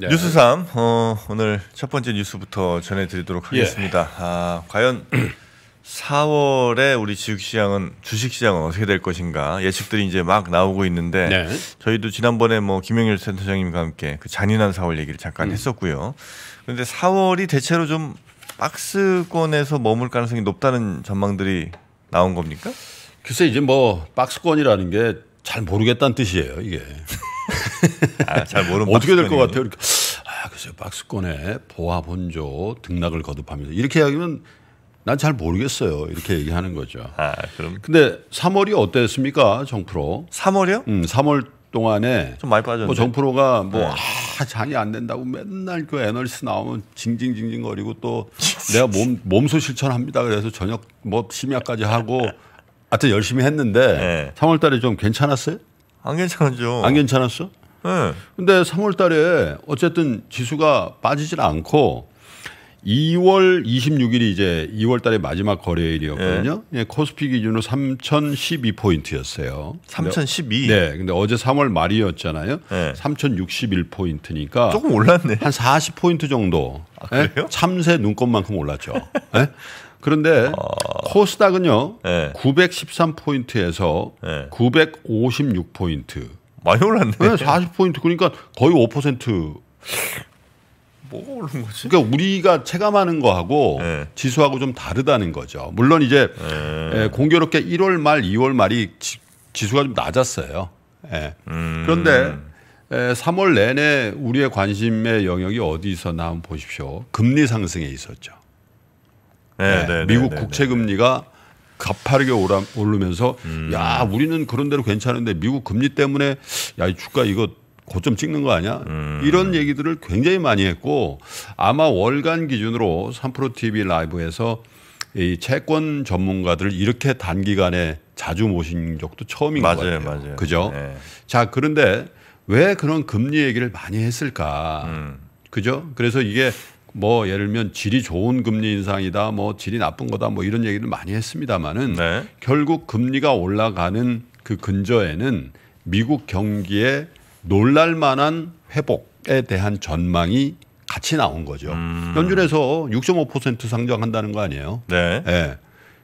네. 뉴스 3 어, 오늘 첫 번째 뉴스부터 전해드리도록 예. 하겠습니다. 예. 아, 과연 4월에 우리 주식시장은 주식시장은 어떻게 될 것인가 예측들이 이제 막 나오고 있는데 네. 저희도 지난번에 뭐 김영일 센터장님과 함께 그 잔인한 4월 얘기를 잠깐 음. 했었고요. 그런데 4월이 대체로 좀 박스권에서 머물 가능성이 높다는 전망들이 나온 겁니까? 글쎄 이제 뭐 박스권이라는 게 잘 모르겠다는 뜻이에요 이게. 아, 잘 모르는 어떻게 될 것 같아요? 이렇게. 아, 글쎄요. 박스권에 보아본조 등락을 거듭합니다 이렇게 하기면 난 잘 모르겠어요. 이렇게 얘기하는 거죠. 아, 그럼. 근데 3월이 어땠습니까? 정프로. 3월이요? 음, 3월 동안에 좀 많이 빠졌는뭐 정프로가 뭐 네. 아, 잔이 안 된다고 맨날 그 에너지스 나오면 징징징징거리고 또 내가 몸 몸소 실천합니다. 그래서 저녁 뭐 심야까지 하고 하여튼 열심히 했는데 네. 3월 달에 좀 괜찮았어요? 안 괜찮았죠. 안 괜찮았어? 네. 근데 3월 달에 어쨌든 지수가 빠지질 않고 2월 26일이 이제 2월 달의 마지막 거래일이었거든요. 예. 예, 코스피 기준으로 3012포인트였어요. 3012? 네. 근데 어제 3월 말이었잖아요. 예. 3061포인트니까. 조금 올랐네. 한 40포인트 정도. 아, 예? 그래요? 참새 눈곱만큼 올랐죠. 예? 그런데 어... 코스닥은요. 913포인트에서 예. 956포인트. 예. 많이 올랐네. 네, 40포인트. 그러니까 거의 5% 뭐가 오른 거지? 그러니까 우리가 체감하는 거하고 네. 지수하고 좀 다르다는 거죠. 물론 이제 네. 공교롭게 1월 말, 2월 말이 지, 수가좀 낮았어요. 예. 음. 그런데 3월 내내 우리의 관심의 영역이 어디서나한 보십시오. 금리 상승에 있었죠. 네, 네, 네, 미국 네, 국채 네, 네. 금리가 가파르게 오 오르면서 음. 야 우리는 그런 대로 괜찮은데 미국 금리 때문에 야이 주가 이거 고점 찍는 거 아니야? 음. 이런 얘기들을 굉장히 많이 했고 아마 월간 기준으로 3프로 TV 라이브에서 이 채권 전문가들 이렇게 단기간에 자주 모신 적도 처음인 맞아요, 것 같아요. 맞아요. 그죠? 네. 자, 그런데 왜 그런 금리 얘기를 많이 했을까? 음. 그죠? 그래서 이게 뭐 예를 들면 질이 좋은 금리 인상이다, 뭐 질이 나쁜 거다, 뭐 이런 얘기를 많이 했습니다만은 네. 결국 금리가 올라가는 그 근저에는 미국 경기에 놀랄만한 회복에 대한 전망이 같이 나온 거죠. 음. 연준에서 6.5% 상정한다는 거 아니에요? 네. 네.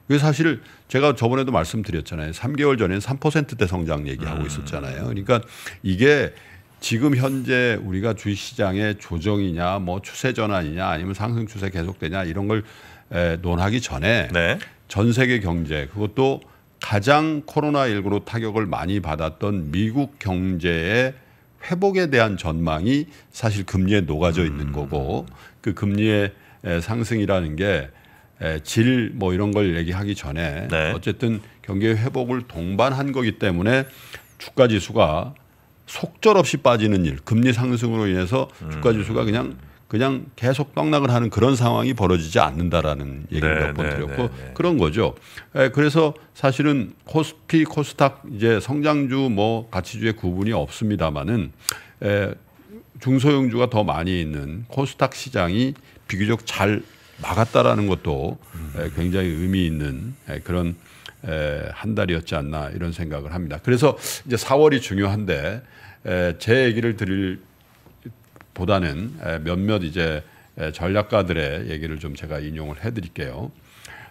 그 사실 제가 저번에도 말씀드렸잖아요. 3개월 전에는 3%대 성장 얘기하고 음. 있었잖아요. 그러니까 이게 지금 현재 우리가 주식시장의 조정이냐 뭐 추세 전환이냐 아니면 상승 추세 계속되냐 이런 걸 에, 논하기 전에 네. 전 세계 경제 그것도 가장 코로나19로 타격을 많이 받았던 미국 경제의 회복에 대한 전망이 사실 금리에 녹아져 있는 음. 거고 그 금리의 상승이라는 게 질 뭐 이런 걸 얘기하기 전에 네. 어쨌든 경기 회복을 동반한 거기 때문에 주가 지수가 속절없이 빠지는 일, 금리 상승으로 인해서 주가 음. 지수가 그냥 그냥 계속 떡락을 하는 그런 상황이 벌어지지 않는다라는 얘기를 네, 몇번 네, 드렸고 네, 네. 그런 거죠. 에, 예, 그래서 사실은 코스피, 코스닥 이제 성장주 뭐 가치주의 구분이 없습니다만은 에, 예, 중소형주가 더 많이 있는 코스닥 시장이 비교적 잘 막았다라는 것도 음. 예, 에, 굉장히 의미 있는 에, 그런 에, 한 달이었지 않나 이런 생각을 합니다. 그래서 이제 4월이 중요한데 에, 제 얘기를 드릴 보다는 몇몇 이제 전략가들의 얘기를 좀 제가 인용을 해드릴게요.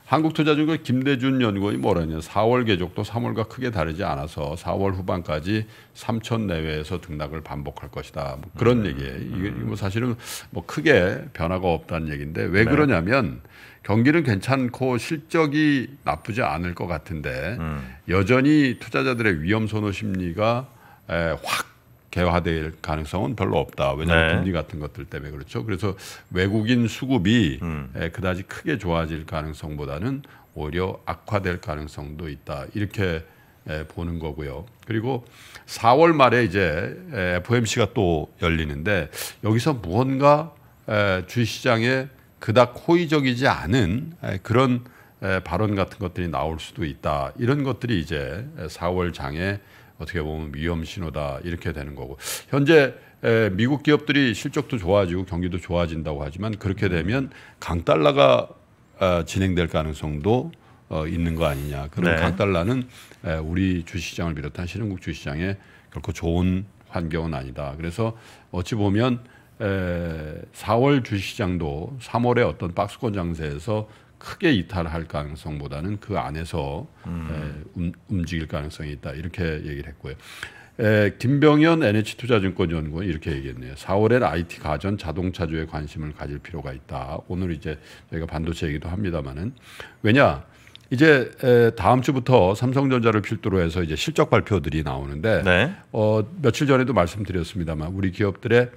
한국투자증권 김대준 연구원이 뭐라냐 4월 계속도 3월과 크게 다르지 않아서 4월 후반까지 3천 내외에서 등락을 반복할 것이다 뭐 그런 음, 얘기예요 음. 이게 뭐 사실은 뭐 크게 변화가 없다는 얘기인데 왜 네. 그러냐면 경기는 괜찮고 실적이 나쁘지 않을 것 같은데 음. 여전히 투자자들의 위험 선호 심리가 에, 확 개화될 가능성은 별로 없다. 왜냐하면 네. 금리 같은 것들 때문에 그렇죠. 그래서 외국인 수급이 음. 예, 그다지 크게 좋아질 가능성보다는 오히려 악화될 가능성도 있다. 이렇게 예, 보는 거고요. 그리고 4월 말에 이제 FOMC가 예, 또 열리는데 여기서 무언가 주시장에 그닥 호의적이지 않은 그런 발언 같은 것들이 나올 수도 있다. 이런 것들이 이제 4월 장에 어떻게 보면 위험 신호다 이렇게 되는 거고 현재 미국 기업들이 실적도 좋아지고 경기도 좋아진다고 하지만 그렇게 되면 강달러가 아, 진행될 가능성도 어, 있는 거 아니냐. 그런 네. 강달러는 우리 주시장을 비롯한 신흥국 주시장에 결코 좋은 환경은 아니다. 그래서 어찌 보면 4월 주시장도 3월에 어떤 박스권 장세에서 크게 이탈할 가능성보다는 그 안에서 음. 에, 움, 음, 움직일 가능성이 있다 이렇게 얘기를 했고요. 에, 김병현 NH투자증권연구원 이렇게 얘기했네요. 4월엔 IT 가전 자동차주에 관심을 가질 필요가 있다. 오늘 이제 저희가 반도체 얘기도 합니다만은 왜냐 이제 에, 다음 주부터 삼성전자를 필두로 해서 이제 실적 발표들이 나오는데 네. 어, 며칠 전에도 말씀드렸습니다만 우리 기업들의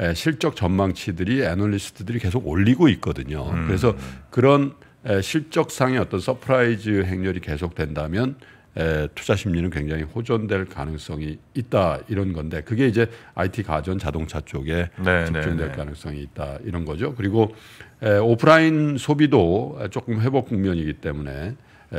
예, 실적 전망치들이 애널리스트들이 계속 올리고 있거든요. 음. 그래서 그런 예, 실적상의 어떤 서프라이즈 행렬이 계속된다면 에, 예, 투자 심리는 굉장히 호전될 가능성이 있다 이런 건데 그게 이제 IT 가전 자동차 쪽에 네, 집중될 네, 네. 가능성이 있다 이런 거죠. 그리고 에, 오프라인 소비도 조금 회복 국면이기 때문에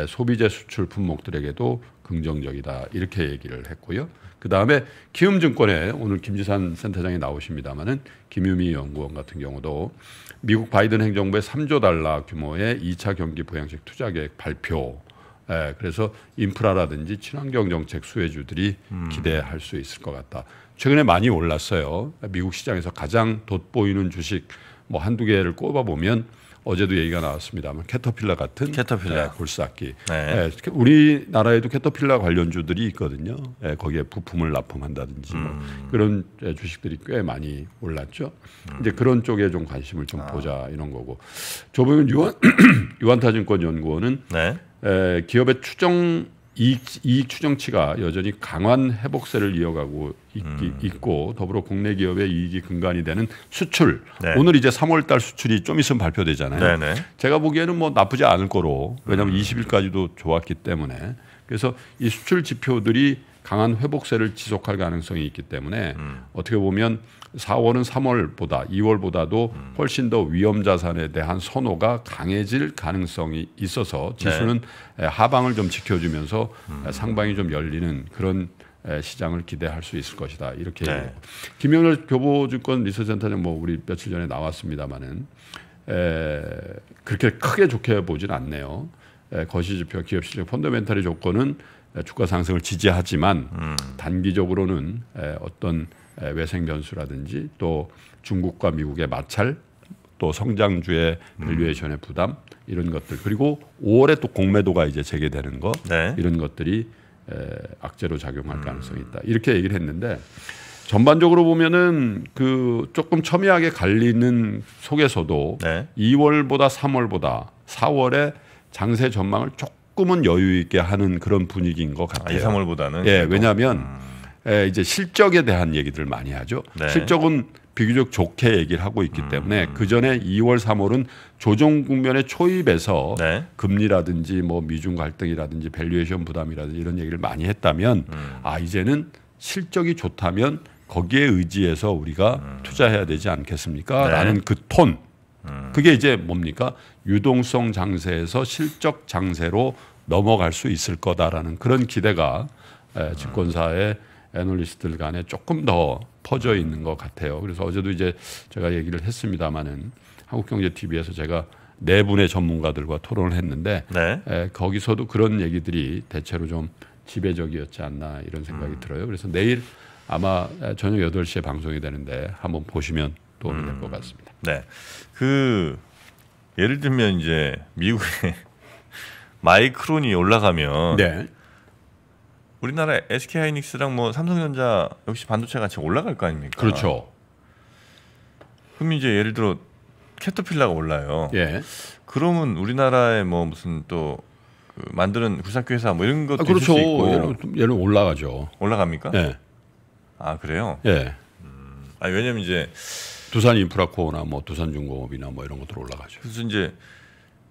소비재 수출 품목들에게도 긍정적이다 이렇게 얘기를 했고요. 그 다음에 키움증권에 오늘 김지산 센터장이 나오십니다만은 김유미 연구원 같은 경우도 미국 바이든 행정부의 3조 달러 규모의 2차 경기 보양식 투자 계획 발표. 예, 그래서 인프라라든지 친환경 정책 수혜주들이 음. 기대할 수 있을 것 같다. 최근에 많이 올랐어요. 미국 시장에서 가장 돋보이는 주식 뭐 한 두 개를 꼽아보면 어제도 얘기가 나왔습니다만 캐터필라 같은 캐터필라 예, 골삭기. 네. 예, 우리나라에도 캐터필라 관련주들이 있거든요. 예, 거기에 부품을 납품한다든지 뭐 음. 그런 예, 주식들이 꽤 많이 올랐죠. 음. 이제 그런 쪽에 좀 관심을 좀 아. 보자 이런 거고. 조보현 유한 유한타증권연구원은 네. 에, 예, 기업의 추정 이익, 이익 추정치가 여전히 강한 회복세를 이어가고 음. 있고 더불어 국내 기업의 이익이 근간이 되는 수출 네. 오늘 이제 3월달 수출이 좀 있으면 발표되잖아요. 네네. 네. 제가 보기에는 뭐 나쁘지 않을 거로 왜냐하면 음. 20일까지도 좋았기 때문에 그래서 이 수출 지표들이 강한 회복세를 지속할 가능성이 있기 때문에 음. 어떻게 보면 4월은 3월보다 2월보다도 음. 훨씬 더 위험 자산에 대한 선호가 강해질 가능성이 있어서 지수는 네. 하방을 좀 지켜주면서 음. 상방이 좀 열리는 그런 시장을 기대할 수 있을 것이다. 이렇게 네. 김영렬 교보주권 리서센터는 뭐 우리 며칠 전에 나왔습니다마는 그렇게 크게 좋게 보진 않네요. 에, 거시지표 기업 실적 펀더멘탈의 조건은 주가 상승을 지지하지만 음. 단기적으로는 에, 어떤 에, 외생 변수라든지 또 중국과 미국의 마찰 또 성장주의 음. 밸류에이션의 음. 부담 이런 것들 그리고 5월에 또 공매도가 이제 재개되는 거 네. 이런 것들이 악재로 작용할 가능성이 있다. 이렇게 얘기를 했는데 전반적으로 보면은 그 조금 첨예하게 갈리는 속에서도 네. 2월보다 3월보다 4월에 장세 전망을 조금은 여유 있게 하는 그런 분위기인 것 아, 같아요. 아, 2, 3월보다는 예, 왜냐하면 음. 예, 이제 실적에 대한 얘기들을 많이 하죠. 네. 실적은 비교적 좋게 얘기를 하고 있기 음, 때문에 음. 그 전에 2월, 3월은 조정 국면에 초입에서 네. 금리라든지 뭐 미중 갈등이라든지 밸류에이션 부담이라든지 이런 얘기를 많이 했다면 음. 아 이제는 실적이 좋다면 거기에 의지해서 우리가 음. 투자해야 되지 않겠습니까? 네. 라는 그 톤. 음. 그게 이제 뭡니까? 유동성 장세에서 실적 장세로 넘어갈 수 있을 거다라는 그런 기대가 에, 증권사의 애널리스트들 간에 조금 더 퍼져 있는 것 같아요. 그래서 어제도 이제 제가 얘기를 했습니다마는 한국경제TV에서 제가 네 분의 전문가들과 토론을 했는데 네. 에, 거기서도 그런 얘기들이 대체로 좀 지배적이었지 않나 이런 생각이 음. 들어요. 그래서 내일 아마 저녁 8시에 방송이 되는데 한번 보시면 도움이 음. 될것 같습니다. 네. 그 예를 들면 이제 미국에 마이크론이 올라가면 네. 우리나라 SK 하이닉스랑 뭐 삼성전자 역시 반도체 같이 올라갈 거 아닙니까? 그렇죠. 그럼 이제 예를 들어 캐터필라가 올라요. 예. 그러면 우리나라의 뭐 무슨 또그 만드는 굴삭기 회사 뭐 이런 것도 아, 그렇죠. 있을 수 있고 얘는, 얘는 올라가죠. 올라갑니까? 예. 아 그래요? 예. 음, 아 왜냐면 이제 두산 인프라코어나 뭐 두산중공업이나 뭐 이런 것들 올라가죠. 그래서 이제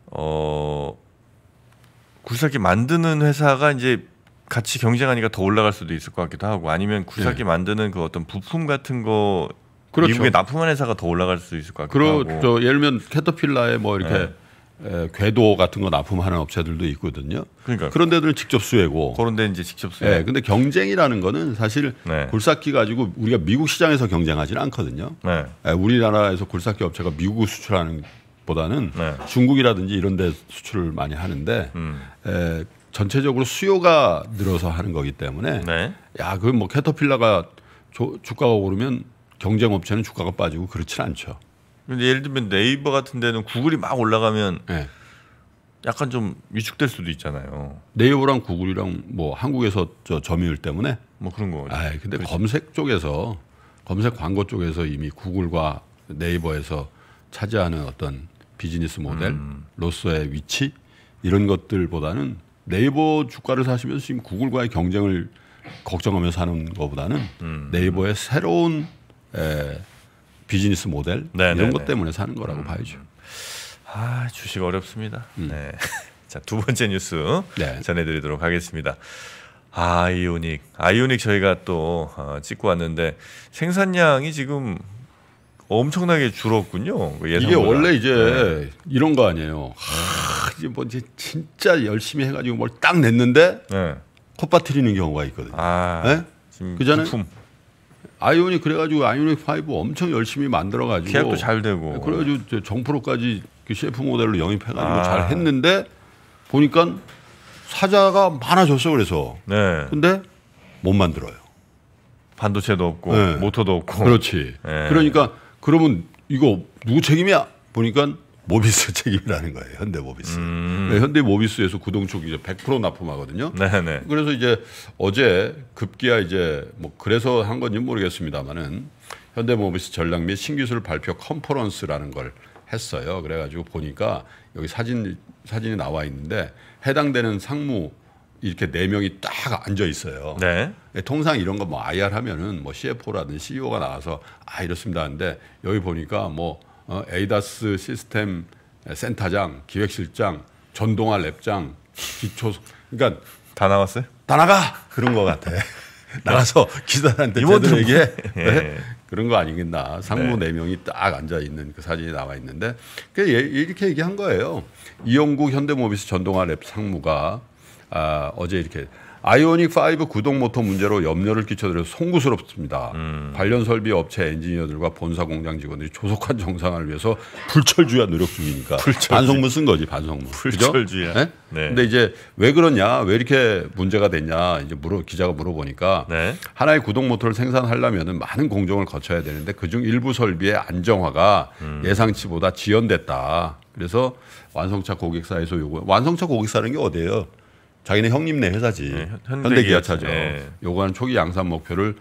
어 굴삭기 만드는 회사가 이제 같이 경쟁하니까 더 올라갈 수도 있을 것 같기도 하고 아니면 구사기 네. 만드는 그 어떤 부품 같은 거 그렇죠. 미국에 납품한 회사가 더 올라갈 수 있을 것 같기도 그러, 그렇죠. 하고. 예를 들면 캐터필라에 뭐 이렇게 네. 에, 궤도 같은 거 납품하는 업체들도 있거든요. 그러니까 그런 데들은 직접 수혜고 그런 데 이제 직접 수혜. 네, 근데 경쟁이라는 거는 사실 네. 굴삭기 가지고 우리가 미국 시장에서 경쟁하지는 않거든요. 네. 에, 예, 우리나라에서 굴삭기 업체가 미국 수출하는 보다는 네. 중국이라든지 이런 데 수출을 많이 하는데 음. 에, 전체적으로 수요가 늘어서 하는 거기 때문에 네. 야그 뭐 캐터필라가 조, 주가가 오르면 경쟁업체는 주가가 빠지고 그렇진 않죠. 근데 예를 들면 네이버 같은 데는 구글이 막 올라가면 네. 약간 좀 위축될 수도 있잖아요. 네이버랑 구글이랑 뭐 한국에서 저 점유율 때문에 뭐 그런 거. 아, 근데 그렇지. 검색 쪽에서 검색 광고 쪽에서 이미 구글과 네이버에서 차지하는 어떤 비즈니스 모델, 음. 로서의 위치 이런 것들보다는 네이버 주가를 사시면서 지금 구글과의 경쟁을 걱정하며 사는 것보다는 음. 네이버의 새로운 에, 비즈니스 모델 네네네. 이런 네, 것 네. 때문에 사는 거라고 음. 봐야죠. 아 주식 어렵습니다. 음. 네. 자두 번째 뉴스 네. 전해드리도록 하겠습니다. 아, 아이오닉, 아이오닉 저희가 또 어, 찍고 왔는데 생산량이 지금 엄청나게 줄었군요. 그 이게 원래 이제 네. 이런 거 아니에요. 하, 이제 뭐 이제 진짜 열심히 해가지고 뭘 딱 냈는데 네. 콧바트리는 경우가 있거든요. 아, 네? 그 전에 아이오닉 그래가지고 아이오닉 5 엄청 열심히 만들어가지고 계약도 잘 되고 예, 그래가지고 정프로까지 그 셰프 모델로 영입해가지고 아. 잘 했는데 보니까 사자가 많아졌어 그래서. 네. 근데 못 만들어요. 반도체도 없고 예. 모터도 없고. 그렇지. 그러니까 그러면 이거 누구 책임이야? 보니까 모비스 책임이라는 거예요. 현대 모비스. 음. 그 네, 현대 모비스에서 구동축 이제 100% 납품하거든요. 네네. 네. 그래서 이제 어제 급기야 이제 뭐 그래서 한 건지 모르겠습니다만은 현대 모비스 전략 및 신기술 발표 컨퍼런스라는 걸 했어요. 그래가지고 보니까 여기 사진 사진이 나와 있는데 해당되는 상무 이렇게 네 명이 딱 앉아 있어요. 네. 예, 통상 이런 거 뭐 IR 하면은 뭐 CFO라든 지 CEO가 나와서 아 이렇습니다 하는데 여기 보니까 뭐 어, 에이다스 시스템 센터장, 기획실장, 전동화 랩장, 기초 그러니까 다 나왔어요? 다 나가 그런 거 같아. 나가서 기사한테 제대로 얘기해. 예. 네? 그런 거 아니겠나. 상무 네. 네 명이 딱 앉아 있는 그 사진이 나와 있는데 그 이렇게 얘기한 거예요. 이용국 현대모비스 전동화 랩 상무가 아, 어제 이렇게 아이오닉 5 구동 모터 문제로 염려를 끼쳐드려 송구스럽습니다. 음. 관련 설비 업체 엔지니어들과 본사 공장 직원들이 조속한 정상화를 위해서 불철주야 노력 중이니까 불철주야. 반성문 쓴 거지 반성문. 불철주야. 네? 네. 근데 이제 왜 그러냐, 왜 이렇게 문제가 됐냐 이제 물어 기자가 물어보니까 네. 하나의 구동 모터를 생산하려면 많은 공정을 거쳐야 되는데 그중 일부 설비의 안정화가 음. 예상치보다 지연됐다. 그래서 완성차 고객사에서 요구 완성차 고객사는게 어디예요? 자기네 형님네 회사지 네, 현대기아차죠. 네. 요거는 초기 양산 목표를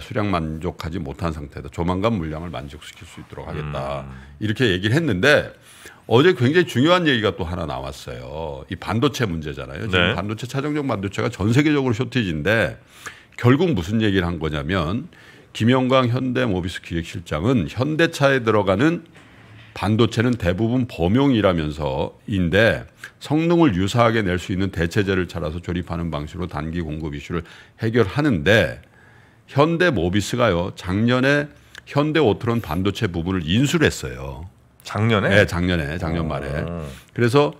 수량 만족하지 못한 상태다. 조만간 물량을 만족시킬 수 있도록 하겠다. 음. 이렇게 얘기를 했는데 어제 굉장히 중요한 얘기가 또 하나 나왔어요. 이 반도체 문제잖아요. 지금 네. 반도체 차종적 반도체가 전 세계적으로 쇼티지인데 결국 무슨 얘기를 한 거냐면 김영광 현대모비스 기획실장은 현대차에 들어가는 반도체는 대부분 범용이라면서인데 성능을 유사하게 낼 수 있는 대체재를 찾아서 조립하는 방식으로 단기 공급 이슈를 해결하는데 현대 모비스가요 작년에 현대 오토론 반도체 부분을 인수를 했어요. 작년에? 네, 작년에 작년 아. 말에. 오. 그래서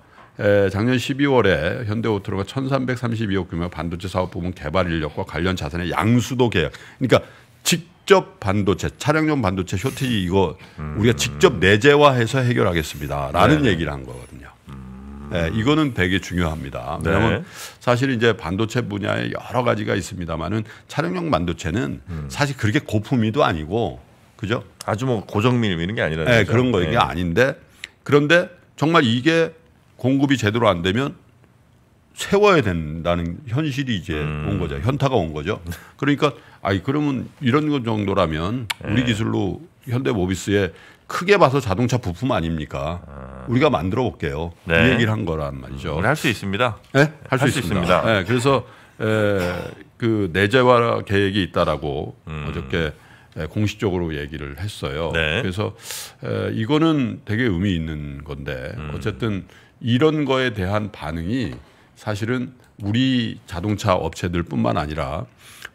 작년 12월에 현대오토로가 1,332억 규모 반도체 사업 부분 개발 인력과 관련 자산의 양수도 계약. 그러니까 직 직접 반도체 차량용 반도체 쇼티지 이거 음. 우리가 직접 내재화해서 해결하겠습니다라는 네. 얘기를 한 거거든요. 네, 이거는 되게 중요합니다. 왜냐하면 네. 사실 이제 반도체 분야에 여러 가지가 있습니다만은 차량용 반도체는 음. 사실 그렇게 고품위도 아니고 그죠? 아주 뭐 고정밀 이런 게 아니라 네, 그런 거 이게 네. 아닌데 그런데 정말 이게 공급이 제대로 안 되면 세워야 된다는 현실이 이제 음. 온 거죠. 현타가 온 거죠. 그러니까 아이 그러면 이런 것 정도라면 예. 우리 기술로 현대 모비스에 크게 봐서 자동차 부품 아닙니까? 아... 우리가 만들어 볼게요. 네. 이 얘기를 한 거란 말이죠. 우할수 음, 있습니다. 네? 할수 할 있습니다. 있습니다. 네, 그래서 에, 그 내재화 계획이 있다라고 음... 어저께 에, 공식적으로 얘기를 했어요. 네. 그래서 에, 이거는 되게 의미 있는 건데 음... 어쨌든 이런 거에 대한 반응이 사실은 우리 자동차 업체들뿐만 아니라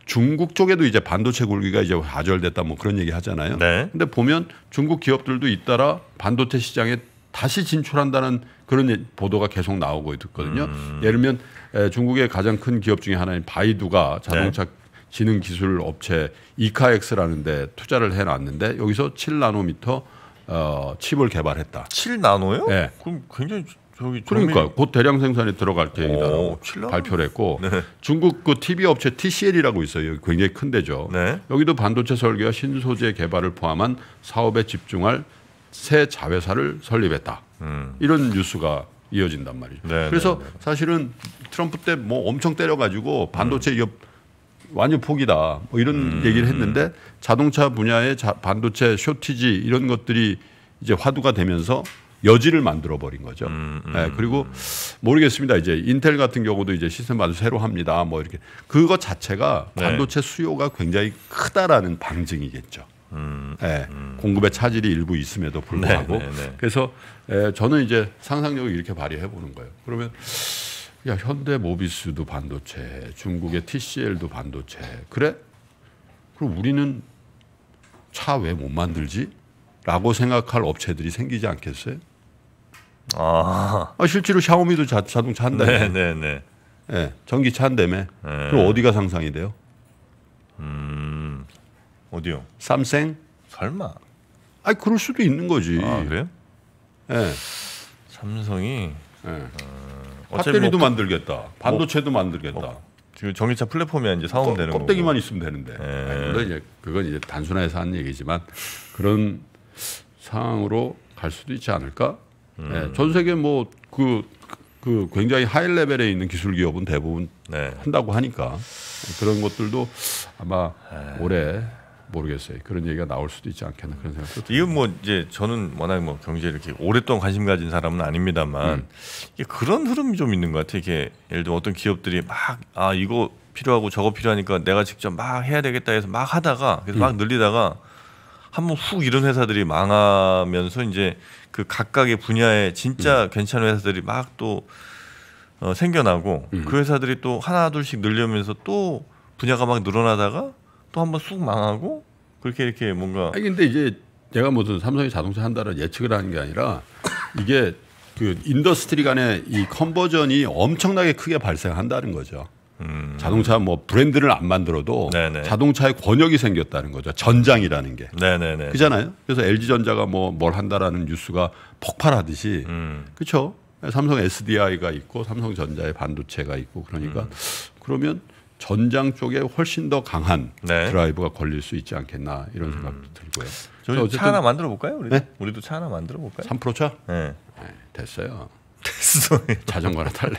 중국 쪽에도 이제 반도체 굴기가 이제 좌절됐다 뭐 그런 얘기 하잖아요. 네. 근데 보면 중국 기업들도 잇따라 반도체 시장에 다시 진출한다는 그런 보도가 계속 나오고 있거든요. 음. 예를 들면 중국의 가장 큰 기업 중에 하나인 바이두가 자동차 네. 지능 기술 업체 이카엑스라는 데 투자를 해놨는데 여기서 7나노미터 어, 칩을 개발했다. 7나노요? 네. 그럼 굉장히 그러니까 곧 대량 생산에 들어갈 계획이라고 발표를 했고 네. 중국 그 TV 업체 TCL이라고 있어요. 굉장히 큰 데죠. 네. 여기도 반도체 설계와 신소재 개발을 포함한 사업에 집중할 새 자회사를 설립했다. 음. 이런 뉴스가 이어진단 말이죠. 네, 네 그래서 네, 네. 사실은 트럼프 때 뭐 엄청 때려가지고 반도체 음. 완전 포기다 뭐 이런 음. 얘기를 했는데 자동차 분야의 자, 반도체 쇼티지 이런 것들이 이제 화두가 되면서 여지를 만들어 버린 거죠. 음, 음, 네, 그리고 모르겠습니다. 이제 인텔 같은 경우도 이제 시스템 반도 새로 합니다. 뭐 이렇게 그거 자체가 네. 반도체 네. 수요가 굉장히 크다라는 방증이겠죠. 음, 네, 공급의 차질이 일부 있음에도 불구하고 네, 네, 그래서 에, 예, 저는 이제 상상력을 이렇게 발휘해 보는 거예요. 그러면 야 현대 모비스도 반도체, 중국의 TCL도 반도체. 그래? 그럼 우리는 차 왜 못 만들지? 라고 생각할 업체들이 생기지 않겠어요? 아. 아 실제로 샤오미도 자, 자동차 한다 네네네. 네, 전기차 한다며. 네. 네. 예, 그럼 네. 어디가 상상이 돼요? 음 어디요? 삼생? 설마. 아 그럴 수도 있는 거지. 아 그래요? 예. 삼성이. 예. 네. 어, 배터리도 뭐, 그 만들겠다. 뭐 반도체도 뭐, 만들겠다. 어, 지금 전기차 플랫폼에 이제 사오면 되는 거고. 껍데기만 있으면 되는데. 네. 물론 이제 그건 이제 단순화해서 한 얘기지만 그런 상황으로 갈 수도 있지 않을까? 예, 음. 네, 전 세계 뭐그그 그 굉장히 하이 레벨에 있는 기술 기업은 대부분 네. 한다고 하니까 그런 것들도 아마 에이. 예. 올해 모르겠어요. 그런 얘기가 나올 수도 있지 않겠나 그런 생각도 듭니다. 이건 뭐 이제 저는 워낙 뭐경제 이렇게 오랫동안 관심 가진 사람은 아닙니다만 음. 이게 그런 흐름이 좀 있는 것 같아요. 이게 예를 들어 어떤 기업들이 막 아 이거 필요하고 저거 필요하니까 내가 직접 막 해야 되겠다 해서 막 하다가 그래서 음. 막 늘리다가 한번 훅 이런 회사들이 망하면서 이제 그 각각의 분야에 진짜 음. 괜찮은 회사들이 막 또 어, 생겨나고 음. 그 회사들이 또 하나 둘씩 늘려면서 또 분야가 막 늘어나다가 또 한번 쑥 망하고 그렇게 이렇게 뭔가 아니 근데 이제 내가 무슨 삼성이 자동차 한다는 예측을 하는 게 아니라 이게 그 인더스트리 간의 이 컨버전이 엄청나게 크게 발생한다는 거죠. 음. 자동차 뭐 브랜드를 안 만들어도 네네. 자동차의 권역이 생겼다는 거죠. 전장이라는 게. 네네네. 그잖아요. 그래서 LG전자가 뭐 뭘 한다라는 뉴스가 폭발하듯이 음. 그렇죠. 삼성 SDI가 있고 삼성전자의 반도체가 있고 그러니까 음. 그러면 전장 쪽에 훨씬 더 강한 네. 드라이브가 걸릴 수 있지 않겠나 이런 음. 생각도 들고요. 저는 어쨌든 하나 만들어 볼까요? 우리 네? 우리도 차 하나 만들어 볼까요? 3% 차? 네. 네 됐어요. 됐어. 자전거나 탈래.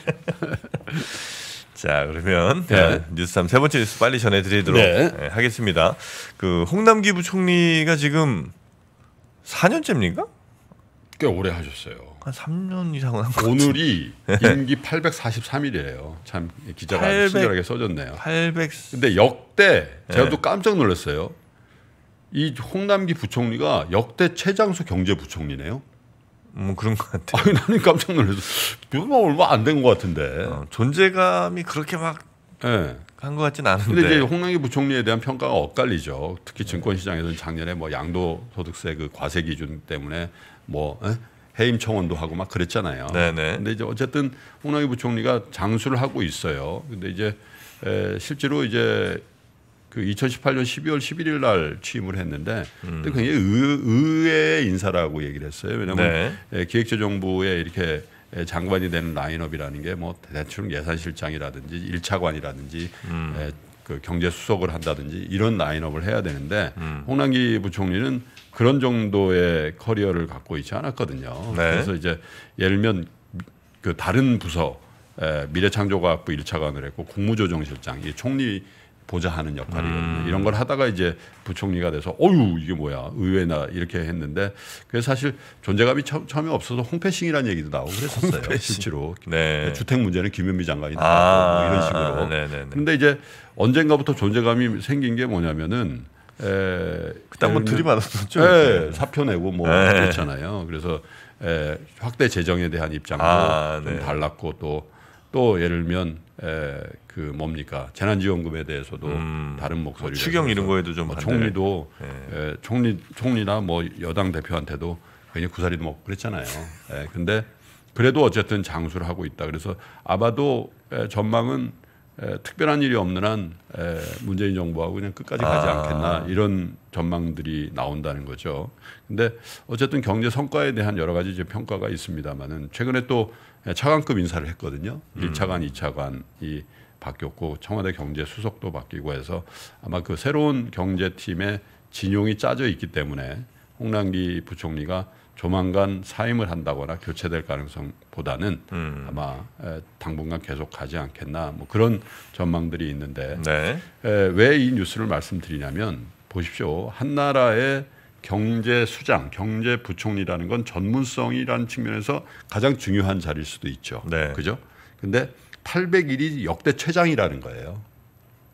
자 그러면 네. 어, 뉴스삼 세 번째 뉴스 빨리 전해드리도록 네. 예, 하겠습니다. 그 홍남기 부총리가 지금 4년째입니까? 꽤 오래 하셨어요. 한 3년 이상은 한 것. 오늘이 네. 임기 843일이에요. 참 기자가 800, 친절하게 써줬네요. 800. 근데 역대 제가 네. 또 깜짝 놀랐어요. 이 홍남기 부총리가 역대 최장수 경제부총리네요. 뭐 그런 것 같아요. 아니, 나는 깜짝 놀랐어. 비만 얼마 안 된 것 같은데. 어, 존재감이 그렇게 막 네. 예. 한것 같진 않은데. 근데 이제 홍남기 부총리에 대한 평가가 엇갈리죠. 특히 증권시장에서는 작년에 뭐 양도소득세 그 과세 기준 때문에 뭐 에? 예? 해임 청원도 하고 막 그랬잖아요. 네네. 근데 이제 어쨌든 홍남기 부총리가 장수를 하고 있어요. 근데 이제 에, 실제로 이제 그 2018년 12월 11일 날 취임을 했는데 음. 굉장히 의, 외의 인사라고 얘기를 했어요. 왜냐하면 네. 예, 기획재정부에 이렇게 예, 장관이 되는 라인업이라는 게 뭐 대충 예산실장이라든지 1차관이라든지 음. 예, 그 경제수석을 한다든지 이런 라인업을 해야 되는데 음. 홍남기 부총리는 그런 정도의 커리어를 갖고 있지 않았거든요. 네. 그래서 이제 예를 들면 그 다른 부서 에, 미래창조과학부 1차관을 했고 국무조정실장 이 총리 보자 하는 역할이거든요. 음. 이런 걸 하다가 이제 부총리가 돼서 어유 이게 뭐야 의외나 이렇게 했는데 그 사실 존재감이 처, 음에 없어서 홍패싱이라는 얘기도 나오고 그랬었어요. 홍패싱. 실제로 네. 주택 문제는 김현미 장관이 다 아. 뭐 이런 식으로. 네네 네, 네, 네. 근데 이제 언젠가부터 존재감이 생긴 게 뭐냐면은 에, 그때 한번 그 들이받았었죠. 예, 사표 내고 뭐 에. 그랬잖아요. 그래서 에, 확대 재정에 대한 입장도 아, 좀 네. 달랐고 또또 예를 들면 에, 그 뭡니까 재난지원금에 대해서도 음, 다른 목소리가 추경 이런 거에도 좀뭐 총리도 네. 에, 총리 총리나 뭐 여당 대표한테도 굉장히 구사리도 먹고 그랬잖아요. 에, 근데 그래도 어쨌든 장수를 하고 있다. 그래서 아마도 에, 전망은 에, 특별한 일이 없는 한 에, 문재인 정부하고 그냥 끝까지 가지 아. 않겠나 이런 전망들이 나온다는 거죠. 근데 어쨌든 경제 성과에 대한 여러 가지 이제 평가가 있습니다만은 최근에 또 차관급 인사를 했거든요. 음. 1차관, 2차관이 바뀌었고 청와대 경제 수석도 바뀌고 해서 아마 그 새로운 경제팀의 진용이 짜져 있기 때문에 홍남기 부총리가 조만간 사임을 한다거나 교체될 가능성보다는 음. 아마 당분간 계속 가지 않겠나 뭐 그런 전망들이 있는데 네. 왜이 뉴스를 말씀드리냐면 보십시오 한 나라의 경제 수장, 경제 부총리라는 건 전문성이라는 측면에서 가장 중요한 자리일 수도 있죠. 네. 그죠? 근데 800일이 역대 최장이라는 거예요.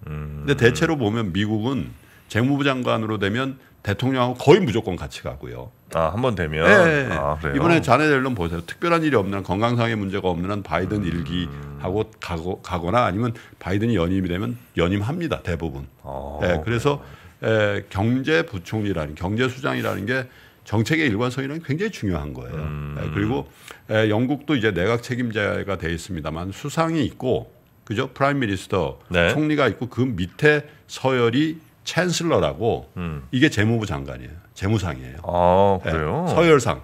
음. 근데 대체로 보면 미국은 재무부 장관으로 되면 대통령하고 거의 무조건 같이 가고요. 아, 한 번 되면? 네. 아, 이번에 자네들론 보세요. 특별한 일이 없는 건강상의 문제가 없는 한 바이든 음. 일기하고 가고, 가거나 아니면 바이든이 연임이 되면 연임합니다. 대부분. 아, 네, 그래서 에, 예, 경제부총리라는, 경제수장이라는 게 정책의 일관성이라는 게 굉장히 중요한 거예요. 음. 네, 그리고 에, 영국도 이제 내각 책임자가 돼 있습니다만 수상이 있고 그죠? 프라임 미니스터 네. 총리가 있고 그 밑에 서열이 챈슬러라고 음. 이게 재무부 장관이에요. 재무상이에요. 아 그래요? 네. 서열상.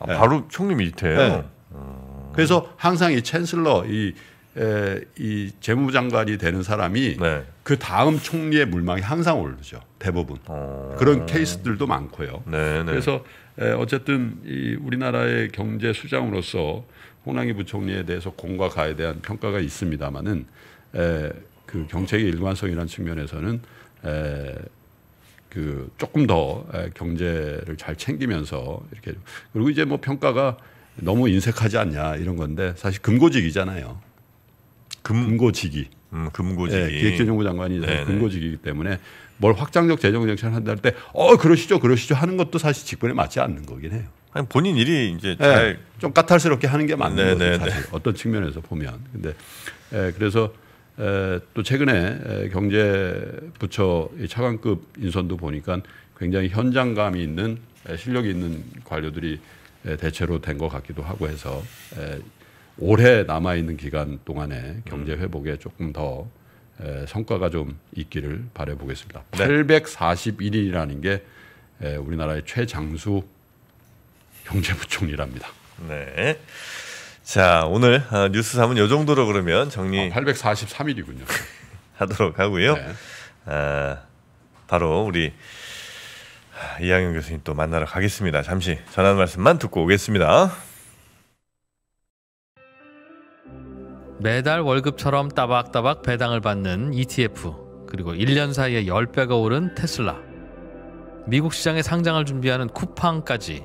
아, 네. 바로 총리 밑에요. 네. 음. 그래서 항상 이 챈슬러 이, 에, 이 재무부 장관이 되는 사람이 네. 그 다음 총리의 물망이 항상 오르죠. 대부분 어. 그런 케이스들도 많고요. 네, 네. 그래서 에, 어쨌든 이 우리나라의 경제 수장으로서 홍남기 부총리에 대해서 공과 가에 대한 평가가 있습니다만은 그 경책의 일관성이라는 측면에서는 에, 그 조금 더 경제를 잘 챙기면서 이렇게 그리고 이제 뭐 평가가 너무 인색하지 않냐 이런 건데 사실 금고직이잖아요. 금, 고직이 음, 금고직이. 네, 기획재정부 장관이 금고직이기 때문에 뭘 확장적 재정 정책을 한다 할 때 어 그러시죠 그러시죠 하는 것도 사실 직권에 맞지 않는 거긴 해요. 아니 본인 일이 이제 네, 좀 까탈스럽게 하는 게 맞는 거죠 사실 어떤 측면에서 보면 근데 예, 네, 그래서 에, 또 최근에 에, 경제부처 차관급 인선도 보니까 굉장히 현장감이 있는 에, 실력이 있는 관료들이 에, 대체로 된 것 같기도 하고 해서 에, 올해 남아 있는 기간 동안에 경제 음. 회복에 조금 더 에, 성과가 좀 있기를 바래보겠습니다. 네. 841일이라는 게 에, 우리나라의 최장수 경제부총리랍니다. 네. 자, 오늘 어, 뉴스 3은 요 정도로 그러면 정리 아, 843일이군요. 하도록 하고요. 네. 아, 바로 우리 아, 이양현 교수님 또 만나러 가겠습니다. 잠시 전하 말씀만 듣고 오겠습니다. 매달 월급처럼 따박따박 배당을 받는 ETF 그리고 1년 사이에 10배가 오른 테슬라 미국 시장에 상장을 준비하는 쿠팡까지